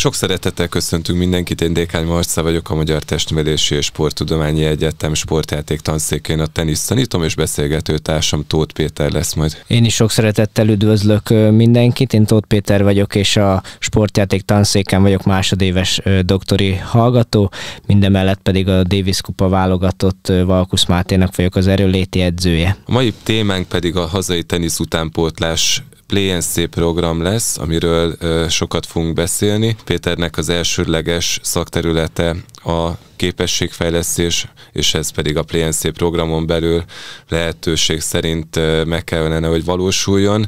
Sok szeretettel köszöntünk mindenkit, én Dékány Marca vagyok, a Magyar Testnevelési és Sporttudományi Egyetem sportjáték tanszékén a tenisz tanítom, és beszélgető társam Tóth Péter lesz majd. Én is sok szeretettel üdvözlök mindenkit, én Tóth Péter vagyok, és a sportjáték tanszéken vagyok másodéves doktori hallgató, mindemellett pedig a Davis Kupa válogatott Valkusz Máténak vagyok az erőléti edzője. A mai témánk pedig a hazai tenisz utánpótlás Play and Stay program lesz, amiről sokat fogunk beszélni. Péternek az elsődleges szakterülete a képességfejlesztés, és ez pedig a Play and Stay programon belül lehetőség szerint meg kellene, hogy valósuljon.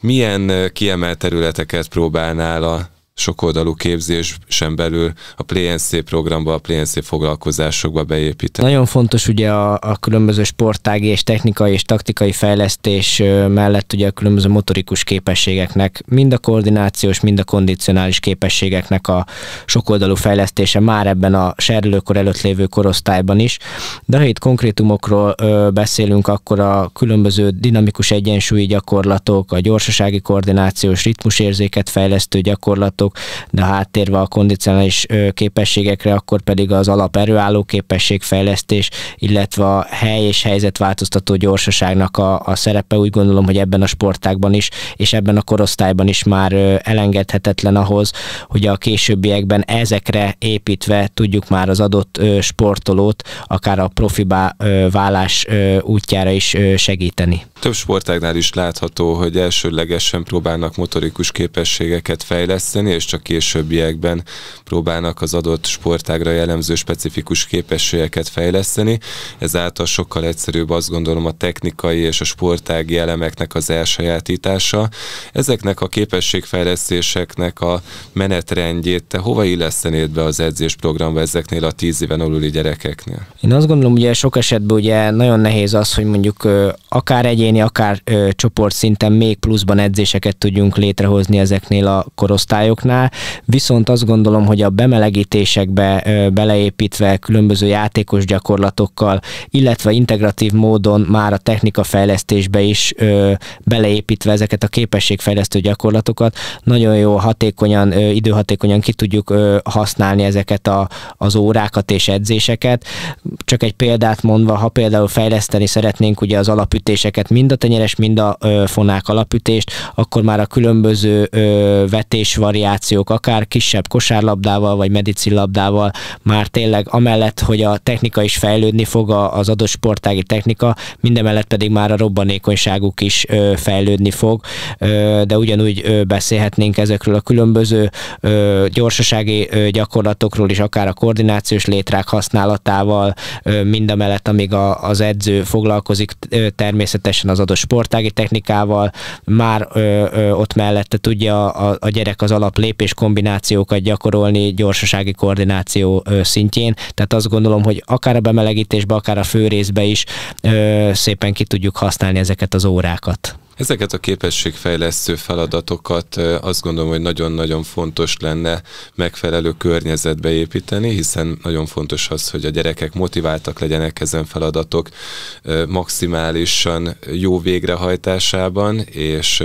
Milyen kiemelt területeket próbálnál a sokoldalú képzés sem belül a PNC programba, a PNC foglalkozásokba beépíteni. Nagyon fontos ugye a, a különböző sportági és technikai és taktikai fejlesztés mellett ugye a különböző motorikus képességeknek, mind a koordinációs, mind a kondicionális képességeknek a sokoldalú fejlesztése már ebben a serülőkor előtt lévő korosztályban is. De ha itt konkrétumokról ö, beszélünk, akkor a különböző dinamikus egyensúlyi gyakorlatok, a gyorsasági koordinációs ritmusérzéket fejlesztő gyakorlatok, dolgok, de háttérve a kondicionális képességekre, akkor pedig az alaperőálló képességfejlesztés, illetve a hely és helyzetváltoztató gyorsaságnak a, a szerepe úgy gondolom, hogy ebben a sportákban is, és ebben a korosztályban is már elengedhetetlen ahhoz, hogy a későbbiekben ezekre építve tudjuk már az adott sportolót, akár a profibá válás útjára is segíteni. Több sportágnál is látható, hogy elsőlegesen próbálnak motorikus képességeket fejleszteni, és csak későbbiekben próbálnak az adott sportágra jellemző specifikus képességeket fejleszteni. Ezáltal sokkal egyszerűbb azt gondolom a technikai és a sportági elemeknek az elsajátítása. Ezeknek a képességfejlesztéseknek a menetrendjét te hova illesztenéd be az edzésprogramba ezeknél a tíz éven aluli gyerekeknél? Én azt gondolom, ugye sok esetben ugye nagyon nehéz az, hogy mondjuk akár egyén egyéni, akár ö, csoportszinten még pluszban edzéseket tudjunk létrehozni ezeknél a korosztályoknál. Viszont azt gondolom, hogy a bemelegítésekbe ö, beleépítve különböző játékos gyakorlatokkal, illetve integratív módon már a technika fejlesztésbe is ö, beleépítve ezeket a képességfejlesztő gyakorlatokat, nagyon jó hatékonyan, ö, időhatékonyan ki tudjuk ö, használni ezeket a, az órákat és edzéseket. Csak egy példát mondva, ha például fejleszteni szeretnénk ugye az alapütéseket, mind mind a tenyeres, mind a ö, fonák alapütést, akkor már a különböző ö, variációk, akár kisebb kosárlabdával, vagy medicillabdával, már tényleg amellett, hogy a technika is fejlődni fog, a az adott sportági technika, mindemellett pedig már a robbanékonyságuk is ö, fejlődni fog, ö, de ugyanúgy ö, beszélhetnénk ezekről a különböző ö, gyorsasági ö, gyakorlatokról is, akár a koordinációs létrák használatával, ö, mindemellett, amíg a, az edző foglalkozik természetesen az adott sportági technikával, már ö, ö, ott mellette tudja a, a gyerek az alap lépés kombinációkat gyakorolni gyorsasági koordináció ö, szintjén, tehát azt gondolom, hogy akár a bemelegítésbe, akár a főrészbe is ö, szépen ki tudjuk használni ezeket az órákat. Ezeket a képességfejlesztő feladatokat azt gondolom, hogy nagyon-nagyon fontos lenne megfelelő környezetbe építeni, hiszen nagyon fontos az, hogy a gyerekek motiváltak legyenek ezen feladatok maximálisan jó végrehajtásában, és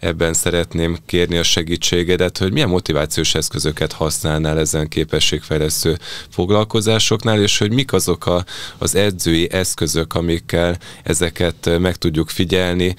ebben szeretném kérni a segítségedet, hogy milyen motivációs eszközöket használnál ezen képességfejlesztő foglalkozásoknál, és hogy mik azok a, az edzői eszközök, amikkel ezeket meg tudjuk figyelni,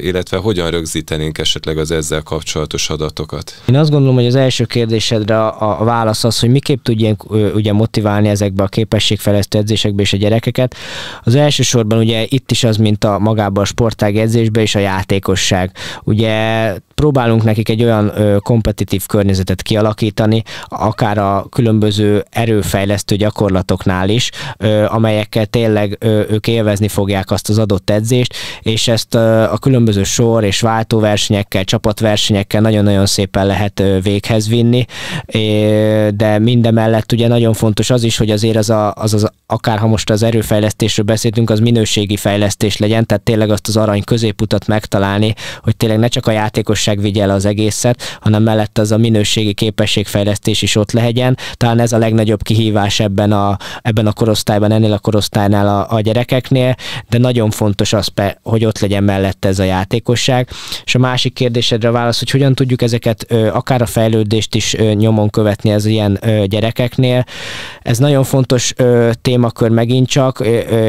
illetve hogyan rögzítenénk esetleg az ezzel kapcsolatos adatokat? Én azt gondolom, hogy az első kérdésedre a, válasz az, hogy miképp tudjunk ugye motiválni ezekbe a képességfejlesztő edzésekbe és a gyerekeket. Az elsősorban ugye itt is az, mint a magában a sportág edzésbe és a játékosság. Ugye próbálunk nekik egy olyan ö, kompetitív környezetet kialakítani, akár a különböző erőfejlesztő gyakorlatoknál is, ö, amelyekkel tényleg ö, ők élvezni fogják azt az adott edzést, és ezt ö, a különböző sor és váltóversenyekkel, csapatversenyekkel nagyon-nagyon szépen lehet véghez vinni, de mindemellett ugye nagyon fontos az is, hogy azért az, a, az, az akár ha most az erőfejlesztésről beszéltünk, az minőségi fejlesztés legyen, tehát tényleg azt az arany középutat megtalálni, hogy tényleg ne csak a játékosság vigye el az egészet, hanem mellett az a minőségi képességfejlesztés is ott legyen. Talán ez a legnagyobb kihívás ebben a, ebben a korosztályban, ennél a korosztálynál a, a gyerekeknél, de nagyon fontos az, hogy ott legyen mellette ez a játékosság. És a másik kérdésedre válasz, hogy hogyan tudjuk ezeket akár a fejlődést is nyomon követni az ilyen gyerekeknél. Ez nagyon fontos témakör megint csak.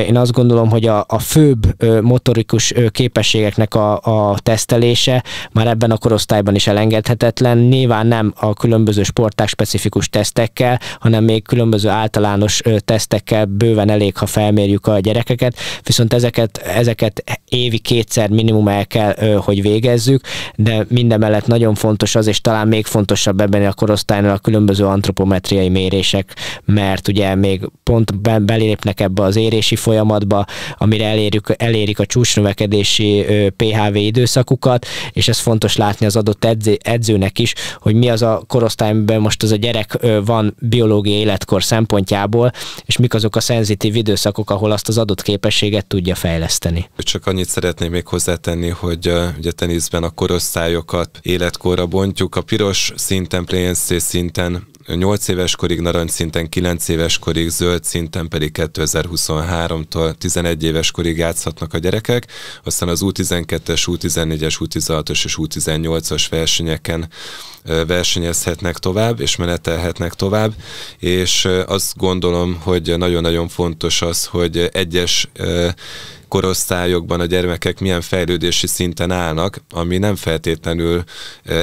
Én azt gondolom, hogy a, a főbb motorikus képességeknek a, a tesztelése már ebben a korosztályban is elengedhetetlen. Nyilván nem a különböző sporták specifikus tesztekkel, hanem még különböző általános tesztekkel bőven elég, ha felmérjük a gyerekeket, viszont ezeket, ezeket évi kétszer minimum maximum el kell, hogy végezzük, de mindemellett nagyon fontos az, és talán még fontosabb ebben a korosztálynál a különböző antropometriai mérések, mert ugye még pont belépnek ebbe az érési folyamatba, amire elérjük, elérik a csúcsnövekedési PHV időszakukat, és ez fontos látni az adott edző, edzőnek is, hogy mi az a korosztály, amiben most az a gyerek van biológiai életkor szempontjából, és mik azok a szenzitív időszakok, ahol azt az adott képességet tudja fejleszteni. Csak annyit szeretném még hozzá hozzátenni, hogy uh, ugye teniszben a korosztályokat életkorra bontjuk. A piros szinten, play szinten 8 éves korig, narancs szinten 9 éves korig, zöld szinten pedig 2023-tól 11 éves korig játszhatnak a gyerekek, aztán az U12-es, U14-es, U16-os és U18-as versenyeken versenyezhetnek tovább, és menetelhetnek tovább, és azt gondolom, hogy nagyon-nagyon fontos az, hogy egyes korosztályokban a gyermekek milyen fejlődési szinten állnak, ami nem feltétlenül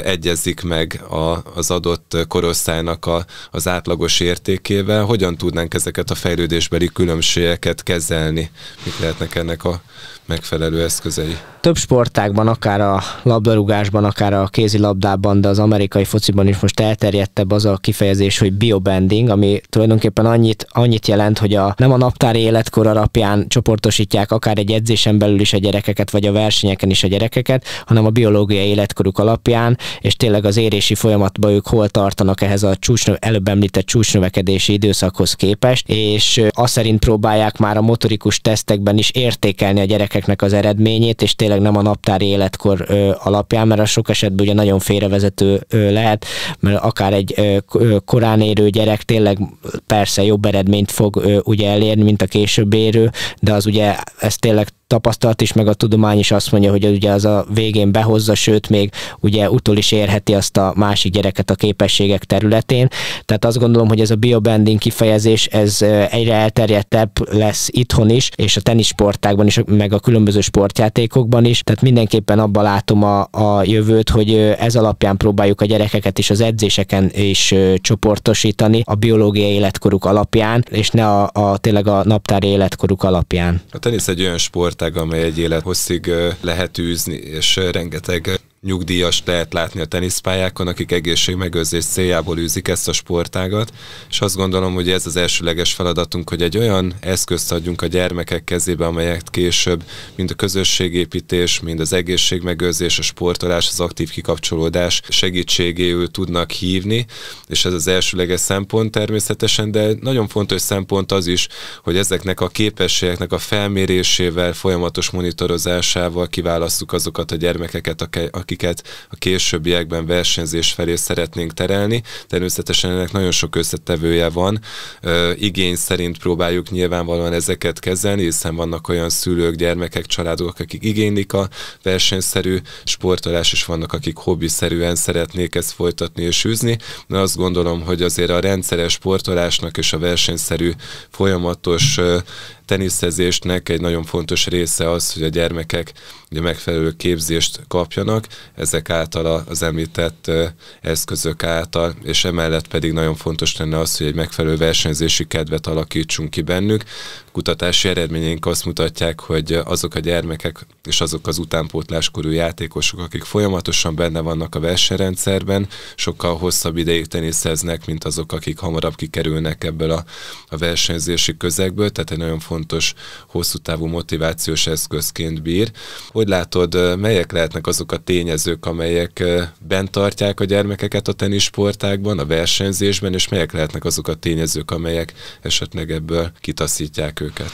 egyezik meg a, az adott korosztálynak a, az átlagos értékével. Hogyan tudnánk ezeket a fejlődésbeli különbségeket kezelni? Mik lehetnek ennek a megfelelő eszközei. Több sportágban, akár a labdarúgásban, akár a kézilabdában, de az amerikai fociban is most elterjedtebb az a kifejezés, hogy biobending, ami tulajdonképpen annyit, annyit jelent, hogy a, nem a naptári életkor alapján csoportosítják akár egy edzésen belül is a gyerekeket, vagy a versenyeken is a gyerekeket, hanem a biológiai életkoruk alapján, és tényleg az érési folyamatban ők hol tartanak ehhez a csúcsnöv, előbb említett csúcsnövekedési időszakhoz képest, és azt szerint próbálják már a motorikus tesztekben is értékelni a gyerek gyerekeknek az eredményét, és tényleg nem a naptári életkor ö, alapján, mert a sok esetben ugye nagyon félrevezető ö, lehet, mert akár egy ö, korán érő gyerek tényleg persze jobb eredményt fog ö, ugye elérni, mint a később érő, de az ugye ez tényleg tapasztalat is, meg a tudomány is azt mondja, hogy ugye az a végén behozza, sőt még ugye utol is érheti azt a másik gyereket a képességek területén. Tehát azt gondolom, hogy ez a biobanding kifejezés, ez egyre elterjedtebb lesz itthon is, és a tenisportákban is, meg a különböző sportjátékokban is. Tehát mindenképpen abban látom a, a jövőt, hogy ez alapján próbáljuk a gyerekeket is az edzéseken is csoportosítani a biológiai életkoruk alapján, és ne a, a tényleg a naptári életkoruk alapján. A tenisz egy olyan sport, sportág, amely egy élet hosszig lehet űzni, és rengeteg nyugdíjas lehet látni a teniszpályákon, akik egészségmegőrzés céljából űzik ezt a sportágat, és azt gondolom, hogy ez az elsőleges feladatunk, hogy egy olyan eszközt adjunk a gyermekek kezébe, amelyet később mind a közösségépítés, mind az egészségmegőrzés, a sportolás, az aktív kikapcsolódás segítségéül tudnak hívni, és ez az elsőleges szempont természetesen, de nagyon fontos szempont az is, hogy ezeknek a képességeknek a felmérésével, folyamatos monitorozásával kiválasztjuk azokat a gyermekeket, akik akiket a későbbiekben versenyzés felé szeretnénk terelni. Természetesen ennek nagyon sok összetevője van. Ö, igény szerint próbáljuk nyilvánvalóan ezeket kezelni, hiszen vannak olyan szülők, gyermekek, családok, akik igénylik a versenyszerű sportolás, és vannak, akik hobbiszerűen szeretnék ezt folytatni és űzni. De azt gondolom, hogy azért a rendszeres sportolásnak és a versenyszerű folyamatos teniszezésnek egy nagyon fontos része az, hogy a gyermekek ugye megfelelő képzést kapjanak, ezek által az említett eszközök által, és emellett pedig nagyon fontos lenne az, hogy egy megfelelő versenyzési kedvet alakítsunk ki bennük. Kutatási eredményeink azt mutatják, hogy azok a gyermekek és azok az utánpótláskorú játékosok, akik folyamatosan benne vannak a versenyrendszerben, sokkal hosszabb ideig teniszeznek, mint azok, akik hamarabb kikerülnek ebből a, a versenyzési közegből, tehát egy nagyon fontos fontos hosszú távú motivációs eszközként bír. Hogy látod, melyek lehetnek azok a tényezők, amelyek bent tartják a gyermekeket a tenisportákban, a versenyzésben, és melyek lehetnek azok a tényezők, amelyek esetleg ebből kitaszítják őket?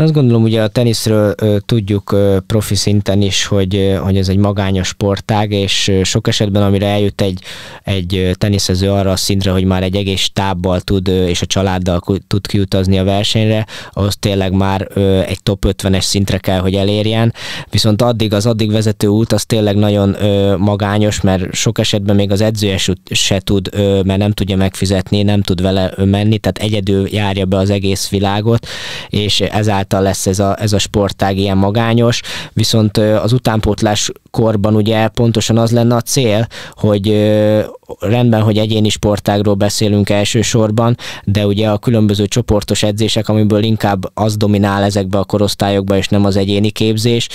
Azt gondolom, ugye a teniszről tudjuk profi szinten is, hogy, hogy ez egy magányos sportág, és sok esetben, amire eljut egy, egy teniszező arra a szintre, hogy már egy egész tábbal tud, és a családdal tud kiutazni a versenyre, ahhoz tényleg már egy top 50-es szintre kell, hogy elérjen. Viszont addig az addig vezető út az tényleg nagyon magányos, mert sok esetben még az edzője se tud, mert nem tudja megfizetni, nem tud vele menni, tehát egyedül járja be az egész világot, és ezáltal ezáltal lesz ez a, ez a sportág ilyen magányos, viszont az utánpótlás korban ugye pontosan az lenne a cél, hogy rendben, hogy egyéni sportágról beszélünk elsősorban, de ugye a különböző csoportos edzések, amiből inkább az dominál ezekbe a korosztályokba, és nem az egyéni képzés,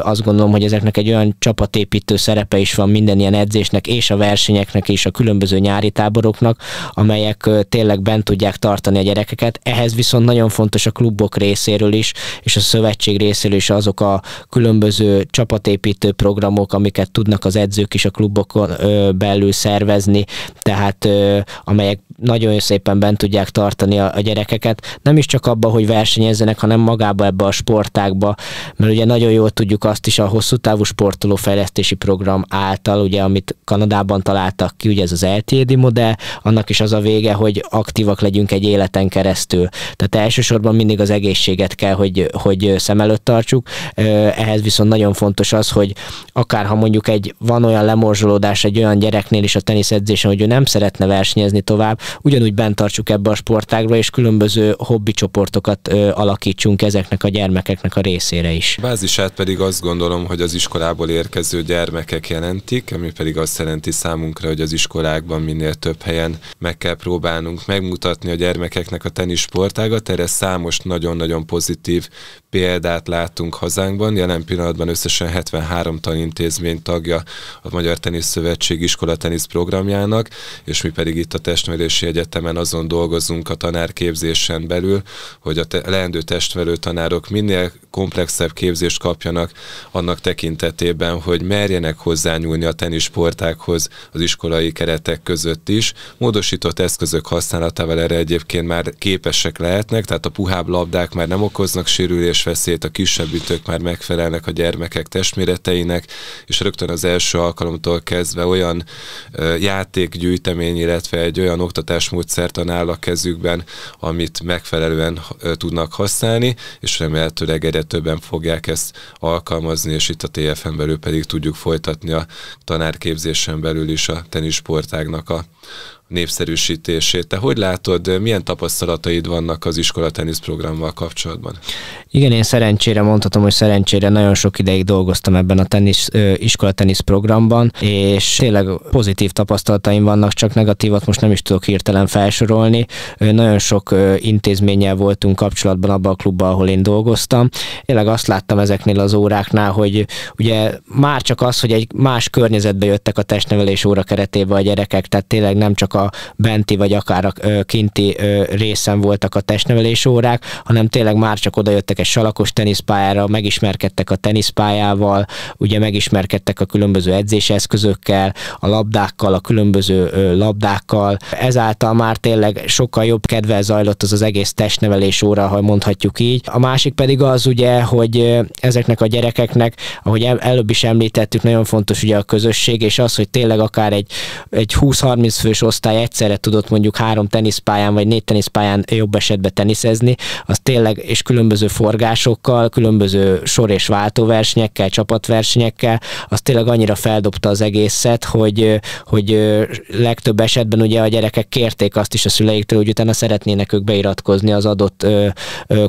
azt gondolom, hogy ezeknek egy olyan csapatépítő szerepe is van minden ilyen edzésnek, és a versenyeknek, és a különböző nyári táboroknak, amelyek tényleg bent tudják tartani a gyerekeket. Ehhez viszont nagyon fontos a klubok részéről is, és a szövetség részéről is azok a különböző csapatépítő programok, amiket tudnak az edzők is a klubokon belül szervezni, szervezni, tehát amelyek nagyon szépen bent tudják tartani a, a gyerekeket, nem is csak abba, hogy versenyezzenek, hanem magába ebbe a sportákba, mert ugye nagyon jól tudjuk azt is a hosszú távú sportolófejlesztési program által, ugye amit Kanadában találtak ki, ugye ez az LTD e modell, annak is az a vége, hogy aktívak legyünk egy életen keresztül. Tehát elsősorban mindig az egészséget kell, hogy, hogy szem előtt tartsuk, ehhez viszont nagyon fontos az, hogy akár ha mondjuk egy van olyan lemorzsolódás egy olyan gyereknél is a teniszedzésen, hogy ő nem szeretne versenyezni tovább, ugyanúgy bent tartsuk ebbe a sportágra, és különböző hobbi csoportokat ö, alakítsunk ezeknek a gyermekeknek a részére is. Bázisát pedig azt gondolom, hogy az iskolából érkező gyermekek jelentik, ami pedig azt jelenti számunkra, hogy az iskolákban minél több helyen meg kell próbálnunk megmutatni a gyermekeknek a tenisportágat, erre számos nagyon-nagyon pozitív példát látunk hazánkban. Jelen pillanatban összesen 73 tanintézmény tagja a Magyar Teniszszövetség iskolatenisz program programjának, és mi pedig itt a Testnevelési Egyetemen azon dolgozunk a tanárképzésen belül, hogy a te- leendő testvelő tanárok minél komplexebb képzést kapjanak annak tekintetében, hogy merjenek hozzányúlni a tenisportákhoz az iskolai keretek között is. Módosított eszközök használatával erre egyébként már képesek lehetnek, tehát a puhább labdák már nem okoznak veszélyt, a kisebb ütők már megfelelnek a gyermekek testméreteinek, és rögtön az első alkalomtól kezdve olyan ö, játékgyűjtemény, illetve egy olyan oktatásmódszertan áll a kezükben, amit megfelelően tudnak használni, és remélhetőleg egyre többen fogják ezt alkalmazni, és itt a TFM belül pedig tudjuk folytatni a tanárképzésen belül is a tenisportágnak a, népszerűsítését. Te hogy látod, milyen tapasztalataid vannak az iskola programmal kapcsolatban? Igen, én szerencsére mondhatom, hogy szerencsére nagyon sok ideig dolgoztam ebben a tenisz, iskola teniszprogramban, és tényleg pozitív tapasztalataim vannak, csak negatívat most nem is tudok hirtelen felsorolni. Nagyon sok intézménnyel voltunk kapcsolatban abban a klubban, ahol én dolgoztam. Tényleg azt láttam ezeknél az óráknál, hogy ugye már csak az, hogy egy más környezetbe jöttek a testnevelés óra keretében a gyerekek, tehát tényleg nem csak a benti vagy akár a kinti részen voltak a testnevelés órák, hanem tényleg már csak oda jöttek egy salakos teniszpályára, megismerkedtek a teniszpályával, ugye megismerkedtek a különböző edzéseszközökkel, a labdákkal, a különböző labdákkal. Ezáltal már tényleg sokkal jobb kedvel zajlott az az egész testnevelés óra, ha mondhatjuk így. A másik pedig az ugye, hogy ezeknek a gyerekeknek, ahogy előbb is említettük, nagyon fontos ugye a közösség, és az, hogy tényleg akár egy, egy 20-30 fős osztály korosztály egyszerre tudott mondjuk három teniszpályán vagy négy teniszpályán jobb esetben teniszezni, az tényleg és különböző forgásokkal, különböző sor és váltóversenyekkel, csapatversenyekkel, az tényleg annyira feldobta az egészet, hogy, hogy legtöbb esetben ugye a gyerekek kérték azt is a szüleiktől, hogy utána szeretnének ők beiratkozni az adott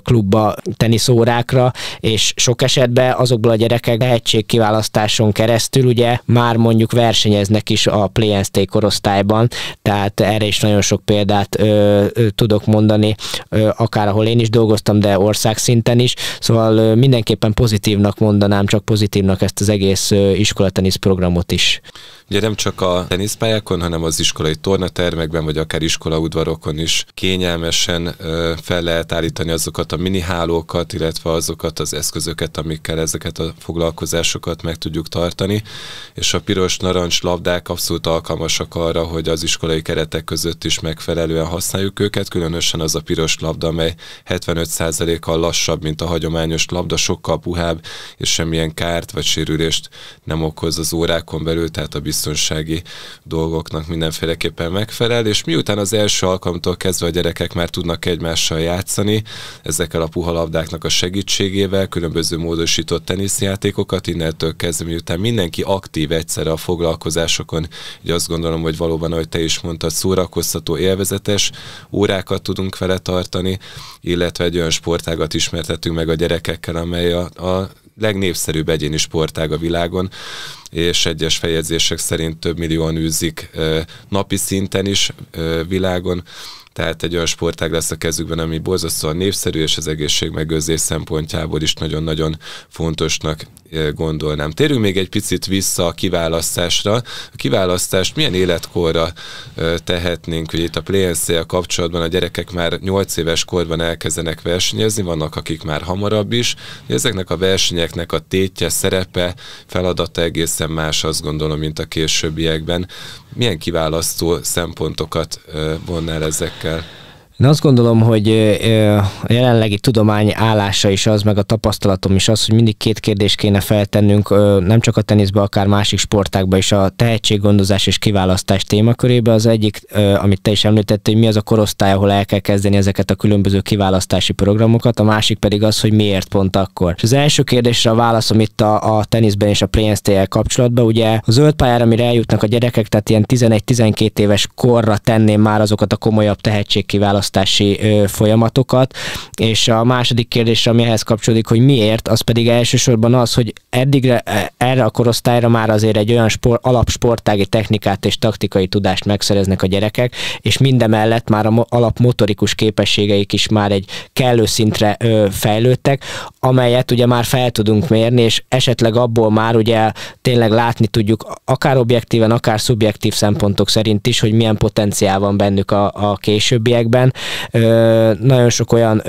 klubba teniszórákra, és sok esetben azokból a gyerekek lehetségkiválasztáson keresztül ugye már mondjuk versenyeznek is a Play korosztályban, tehát erre is nagyon sok példát ö, ö, tudok mondani, ö, akár ahol én is dolgoztam, de országszinten is, szóval ö, mindenképpen pozitívnak mondanám, csak pozitívnak ezt az egész iskolatenisz programot is. Ugye nem csak a teniszpályákon, hanem az iskolai tornatermekben, vagy akár iskolaudvarokon is kényelmesen fel lehet állítani azokat a minihálókat, illetve azokat az eszközöket, amikkel ezeket a foglalkozásokat meg tudjuk tartani, és a piros-narancs labdák abszolút alkalmasak arra, hogy az iskolai keretek között is megfelelően használjuk őket, különösen az a piros labda, amely 75%-kal lassabb, mint a hagyományos labda, sokkal puhább, és semmilyen kárt vagy sérülést nem okoz az órákon belül, tehát a biztonsági dolgoknak mindenféleképpen megfelel, és miután az első alkalomtól kezdve a gyerekek már tudnak egymással játszani, ezekkel a puha labdáknak a segítségével, különböző módosított teniszjátékokat, innentől kezdve, miután mindenki aktív egyszerre a foglalkozásokon, így azt gondolom, hogy valóban, ahogy te is mondtad, szórakoztató, élvezetes órákat tudunk vele tartani, illetve egy olyan sportágat ismertetünk meg a gyerekekkel, amely a, a legnépszerűbb egyéni sportág a világon, és egyes feljegyzések szerint több millióan űzik napi szinten is világon, tehát egy olyan sportág lesz a kezükben, ami borzasztóan népszerű, és az egészségmegőrzés szempontjából is nagyon-nagyon fontosnak gondolnám. Térjünk még egy picit vissza a kiválasztásra. A kiválasztást milyen életkorra tehetnénk, hogy itt a pnc a kapcsolatban a gyerekek már 8 éves korban elkezdenek versenyezni, vannak akik már hamarabb is. Ezeknek a versenyeknek a tétje, szerepe, feladata egészen más azt gondolom, mint a későbbiekben. Milyen kiválasztó szempontokat vonnál ezekkel? Én azt gondolom, hogy a jelenlegi tudomány állása is az, meg a tapasztalatom is az, hogy mindig két kérdést kéne feltennünk, nem csak a teniszbe, akár másik sportákba is, a tehetséggondozás és kiválasztás témakörébe. Az egyik, amit te is említettél, hogy mi az a korosztály, ahol el kell kezdeni ezeket a különböző kiválasztási programokat, a másik pedig az, hogy miért pont akkor. És az első kérdésre a válaszom itt a, a teniszben és a pénztél kapcsolatban, ugye a zöld pályára, amire eljutnak a gyerekek, tehát ilyen 11-12 éves korra tenném már azokat a komolyabb tehetségkiválasztásokat, választási folyamatokat. És a második kérdés, ami ehhez kapcsolódik, hogy miért, az pedig elsősorban az, hogy eddigre e, erre a korosztályra már azért egy olyan sport, alapsportági technikát és taktikai tudást megszereznek a gyerekek, és mindemellett már a alapmotorikus képességeik is már egy kellő szintre fejlődtek, amelyet ugye már fel tudunk mérni, és esetleg abból már ugye tényleg látni tudjuk, akár objektíven, akár szubjektív szempontok szerint is, hogy milyen potenciál van bennük a, a későbbiekben, nagyon sok olyan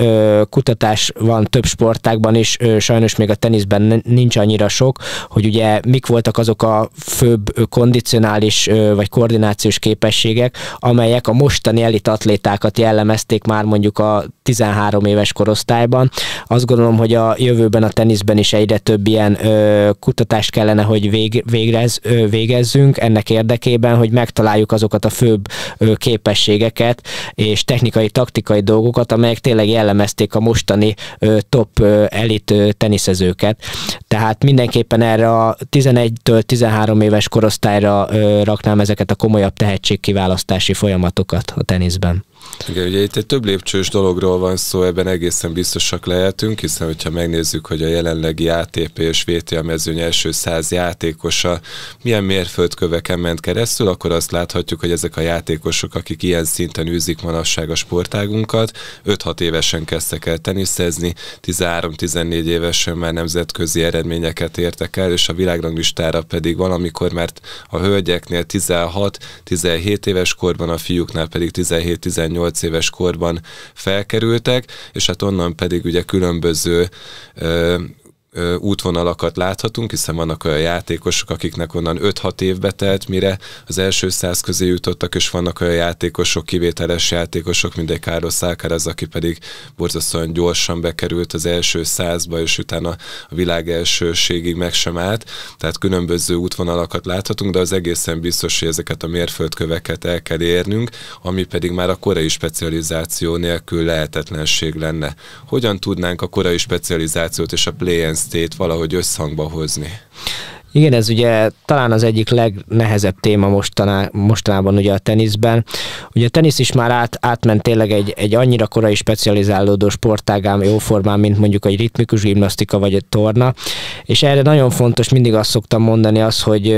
kutatás van több sportákban is, sajnos még a teniszben nincs annyira sok, hogy ugye mik voltak azok a főbb kondicionális vagy koordinációs képességek, amelyek a mostani elit atlétákat jellemezték már mondjuk a 13 éves korosztályban. Azt gondolom, hogy a jövőben a teniszben is egyre több ilyen ö, kutatást kellene, hogy vég, végrez, ö, végezzünk ennek érdekében, hogy megtaláljuk azokat a főbb ö, képességeket és technikai taktikai, taktikai dolgokat, amelyek tényleg jellemezték a mostani ö, top ö, elit ö, teniszezőket. Tehát mindenképpen erre a 11-től 13 éves korosztályra ö, raknám ezeket a komolyabb tehetségkiválasztási folyamatokat a teniszben. Igen, ugye itt egy több lépcsős dologról van szó, ebben egészen biztosak lehetünk, hiszen hogyha megnézzük, hogy a jelenlegi ATP és VTA mezőny első száz játékosa milyen mérföldköveken ment keresztül, akkor azt láthatjuk, hogy ezek a játékosok, akik ilyen szinten űzik manapság a sportágunkat, 5-6 évesen kezdtek el teniszezni, 13-14 évesen már nemzetközi eredményeket értek el, és a világranglistára pedig valamikor mert a hölgyeknél 16-17 éves korban, a fiúknál pedig 17-18 18 éves korban felkerültek, és hát onnan pedig ugye különböző útvonalakat láthatunk, hiszen vannak olyan játékosok, akiknek onnan 5-6 évbe telt, mire az első száz közé jutottak, és vannak olyan játékosok, kivételes játékosok, mint egy Carlos az, aki pedig borzasztóan gyorsan bekerült az első százba, és utána a világ elsőségig meg sem állt. Tehát különböző útvonalakat láthatunk, de az egészen biztos, hogy ezeket a mérföldköveket el kell érnünk, ami pedig már a korai specializáció nélkül lehetetlenség lenne. Hogyan tudnánk a korai specializációt és a play köztét valahogy összhangba hozni. Igen, ez ugye talán az egyik legnehezebb téma mostaná, mostanában ugye a teniszben. Ugye a tenisz is már át, átment tényleg egy, egy annyira korai specializálódó sportágám jóformán, mint mondjuk egy ritmikus gimnasztika vagy egy torna, és erre nagyon fontos, mindig azt szoktam mondani az, hogy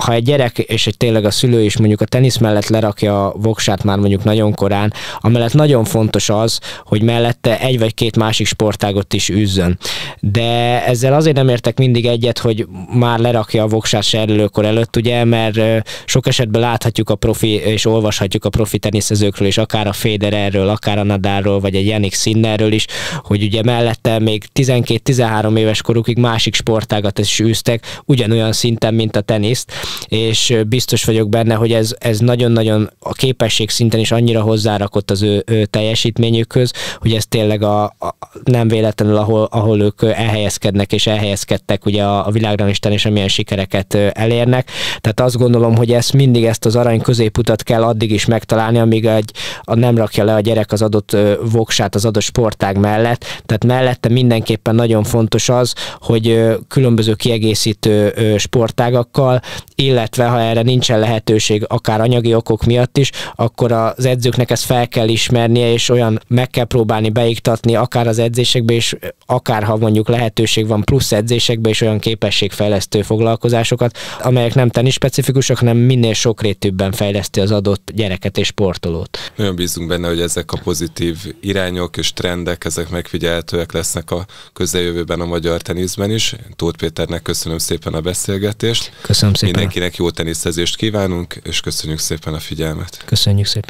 ha egy gyerek és egy tényleg a szülő is mondjuk a tenisz mellett lerakja a voksát már mondjuk nagyon korán, amellett nagyon fontos az, hogy mellette egy vagy két másik sportágot is üzzön. De ezzel azért nem értek mindig egyet, hogy már lerakja a voksát serlőkor előtt, ugye, mert sok esetben láthatjuk a profi, és olvashatjuk a profi teniszezőkről is, akár a Federerről, akár a Nadáról, vagy egy Yannick Sinnerről is, hogy ugye mellette még 12-13 éves korukig másik sportágat is űztek, ugyanolyan szinten, mint a teniszt és biztos vagyok benne, hogy ez, ez nagyon-nagyon a képesség szinten is annyira hozzárakott az ő, ő teljesítményükhöz, hogy ez tényleg a, a nem véletlenül, ahol, ahol ők elhelyezkednek és elhelyezkedtek ugye a, a világranglistán és amilyen sikereket elérnek. Tehát azt gondolom, hogy ezt mindig ezt az arany középutat kell addig is megtalálni, amíg egy, a nem rakja le a gyerek az adott voksát az adott sportág mellett. Tehát mellette mindenképpen nagyon fontos az, hogy különböző kiegészítő sportágakkal illetve ha erre nincsen lehetőség, akár anyagi okok miatt is, akkor az edzőknek ezt fel kell ismernie, és olyan meg kell próbálni beiktatni, akár az edzésekbe, és akár ha mondjuk lehetőség van plusz edzésekbe, és olyan képességfejlesztő foglalkozásokat, amelyek nem tenispecifikusak, hanem minél sokrétűbben fejleszti az adott gyereket és sportolót. Nagyon bízunk benne, hogy ezek a pozitív irányok és trendek, ezek megfigyelhetőek lesznek a közeljövőben a magyar teniszben is. Tóth Péternek köszönöm szépen a beszélgetést. Köszönöm szépen. Mindenki mindenkinek jó teniszezést kívánunk, és köszönjük szépen a figyelmet. Köszönjük szépen.